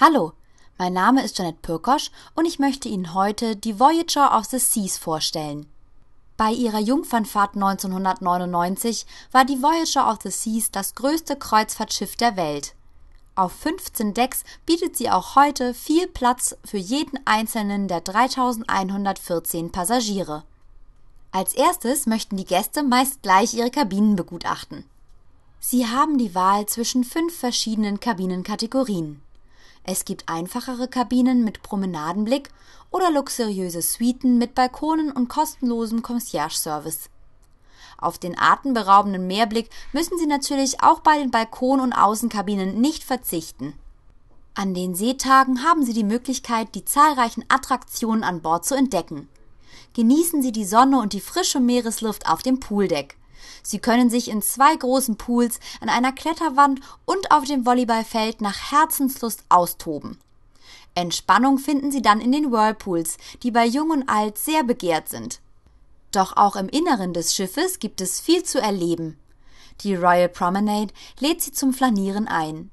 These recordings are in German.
Hallo, mein Name ist Janet Pürkosch und ich möchte Ihnen heute die Voyager of the Seas vorstellen. Bei ihrer Jungfernfahrt 1999 war die Voyager of the Seas das größte Kreuzfahrtschiff der Welt. Auf 15 Decks bietet sie auch heute viel Platz für jeden einzelnen der 3114 Passagiere. Als erstes möchten die Gäste meist gleich ihre Kabinen begutachten. Sie haben die Wahl zwischen fünf verschiedenen Kabinenkategorien. Es gibt einfachere Kabinen mit Promenadenblick oder luxuriöse Suiten mit Balkonen und kostenlosem Concierge-Service. Auf den atemberaubenden Meerblick müssen Sie natürlich auch bei den Balkon- und Außenkabinen nicht verzichten. An den Seetagen haben Sie die Möglichkeit, die zahlreichen Attraktionen an Bord zu entdecken. Genießen Sie die Sonne und die frische Meeresluft auf dem Pooldeck. Sie können sich in zwei großen Pools, an einer Kletterwand und auf dem Volleyballfeld nach Herzenslust austoben. Entspannung finden Sie dann in den Whirlpools, die bei Jung und Alt sehr begehrt sind. Doch auch im Inneren des Schiffes gibt es viel zu erleben. Die Royal Promenade lädt Sie zum Flanieren ein.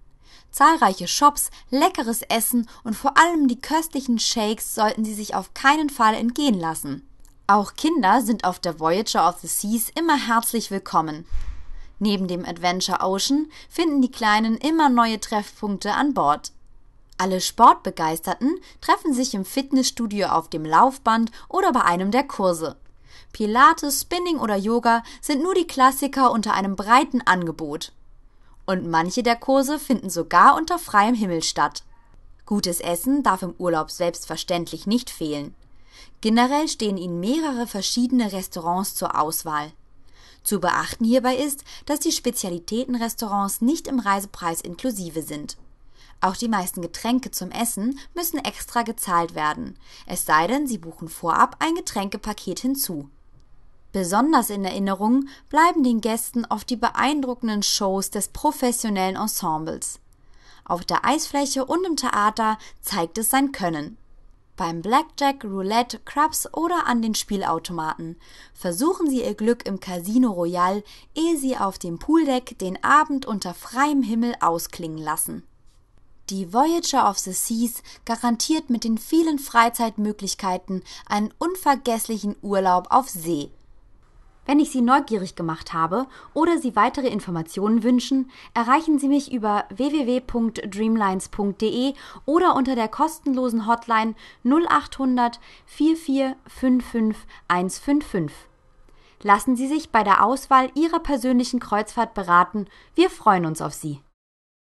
Zahlreiche Shops, leckeres Essen und vor allem die köstlichen Shakes sollten Sie sich auf keinen Fall entgehen lassen. Auch Kinder sind auf der Voyager of the Seas immer herzlich willkommen. Neben dem Adventure Ocean finden die Kleinen immer neue Treffpunkte an Bord. Alle Sportbegeisterten treffen sich im Fitnessstudio auf dem Laufband oder bei einem der Kurse. Pilates, Spinning oder Yoga sind nur die Klassiker unter einem breiten Angebot. Und manche der Kurse finden sogar unter freiem Himmel statt. Gutes Essen darf im Urlaub selbstverständlich nicht fehlen. Generell stehen Ihnen mehrere verschiedene Restaurants zur Auswahl. Zu beachten hierbei ist, dass die Spezialitätenrestaurants nicht im Reisepreis inklusive sind. Auch die meisten Getränke zum Essen müssen extra gezahlt werden, es sei denn, Sie buchen vorab ein Getränkepaket hinzu. Besonders in Erinnerung bleiben den Gästen oft die beeindruckenden Shows des professionellen Ensembles. Auf der Eisfläche und im Theater zeigt es sein Können beim Blackjack, Roulette, Craps oder an den Spielautomaten. Versuchen Sie Ihr Glück im Casino Royal, ehe Sie auf dem Pooldeck den Abend unter freiem Himmel ausklingen lassen. Die Voyager of the Seas garantiert mit den vielen Freizeitmöglichkeiten einen unvergesslichen Urlaub auf See. Wenn ich Sie neugierig gemacht habe oder Sie weitere Informationen wünschen, erreichen Sie mich über www.dreamlines.de oder unter der kostenlosen Hotline 0800 4455 155. Lassen Sie sich bei der Auswahl Ihrer persönlichen Kreuzfahrt beraten. Wir freuen uns auf Sie.